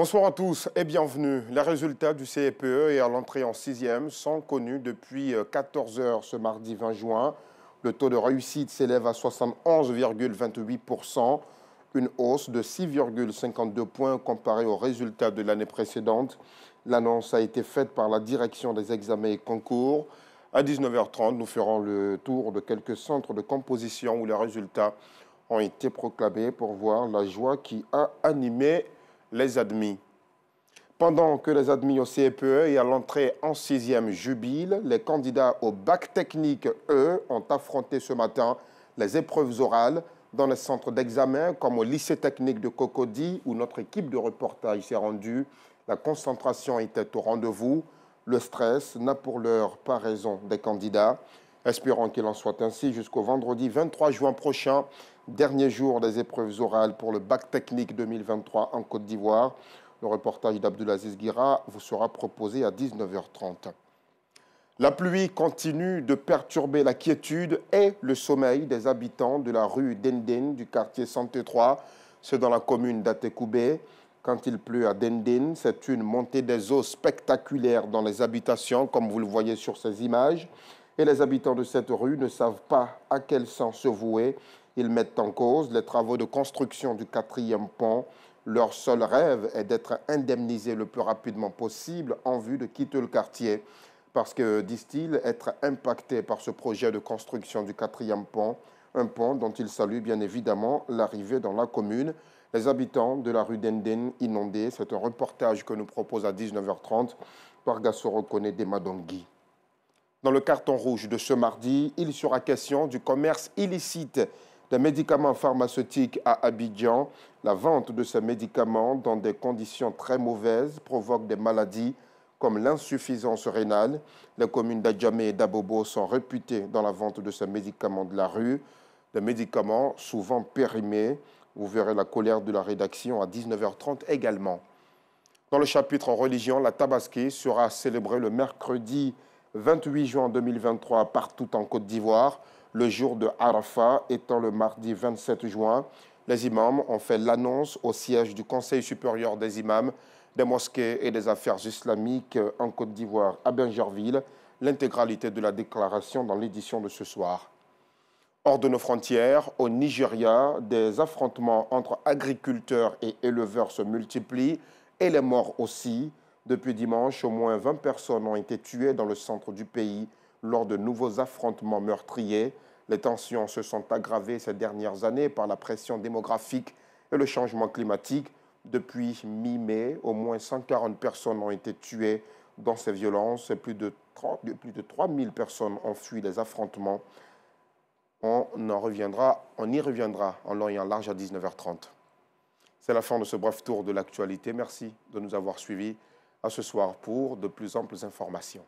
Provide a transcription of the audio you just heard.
Bonsoir à tous et bienvenue. Les résultats du CPE et à l'entrée en sixième sont connus depuis 14 euh, heures ce mardi 20 juin. Le taux de réussite s'élève à 71,28%, une hausse de 6,52 points comparée aux résultats de l'année précédente. L'annonce a été faite par la direction des examens et concours. À 19h30, nous ferons le tour de quelques centres de composition où les résultats ont été proclamés pour voir la joie qui a animé les admis. Pendant que les admis au CPE et à l'entrée en sixième jubile, les candidats au bac technique, eux, ont affronté ce matin les épreuves orales dans les centres d'examen comme au lycée technique de Cocody où notre équipe de reportage s'est rendue. La concentration était au rendez-vous. Le stress n'a pour l'heure pas raison des candidats. Espérons qu'il en soit ainsi jusqu'au vendredi 23 juin prochain Dernier jour des épreuves orales pour le bac technique 2023 en Côte d'Ivoire. Le reportage d'Abdoulaziz Guira vous sera proposé à 19h30. La pluie continue de perturber la quiétude et le sommeil des habitants de la rue d'endin du quartier 103, c'est dans la commune d'atékoubé Quand il pleut à d'endin c'est une montée des eaux spectaculaire dans les habitations, comme vous le voyez sur ces images. Et les habitants de cette rue ne savent pas à quel sens se vouer ils mettent en cause les travaux de construction du quatrième pont. Leur seul rêve est d'être indemnisés le plus rapidement possible en vue de quitter le quartier. Parce que, disent-ils, être impactés par ce projet de construction du quatrième pont, un pont dont ils saluent bien évidemment l'arrivée dans la commune, les habitants de la rue Denden inondés. C'est un reportage que nous propose à 19h30 par Gassoro Kone Demadongui. Dans le carton rouge de ce mardi, il sera question du commerce illicite des médicaments pharmaceutiques à Abidjan. La vente de ces médicaments dans des conditions très mauvaises provoque des maladies comme l'insuffisance rénale. Les communes d'Adjamé et d'Abobo sont réputées dans la vente de ces médicaments de la rue, des médicaments souvent périmés. Vous verrez la colère de la rédaction à 19h30 également. Dans le chapitre en religion, la Tabaski sera célébrée le mercredi 28 juin 2023 partout en Côte d'Ivoire. Le jour de Arafat étant le mardi 27 juin, les imams ont fait l'annonce au siège du Conseil supérieur des imams des mosquées et des affaires islamiques en Côte d'Ivoire à Benjerville l'intégralité de la déclaration dans l'édition de ce soir. Hors de nos frontières, au Nigeria, des affrontements entre agriculteurs et éleveurs se multiplient et les morts aussi. Depuis dimanche, au moins 20 personnes ont été tuées dans le centre du pays lors de nouveaux affrontements meurtriers. Les tensions se sont aggravées ces dernières années par la pression démographique et le changement climatique. Depuis mi-mai, au moins 140 personnes ont été tuées dans ces violences et plus de, 3 3000 personnes ont fui les affrontements. On, en reviendra, on y reviendra en long et en large à 19h30. C'est la fin de ce bref tour de l'actualité. Merci de nous avoir suivis. À ce soir pour de plus amples informations.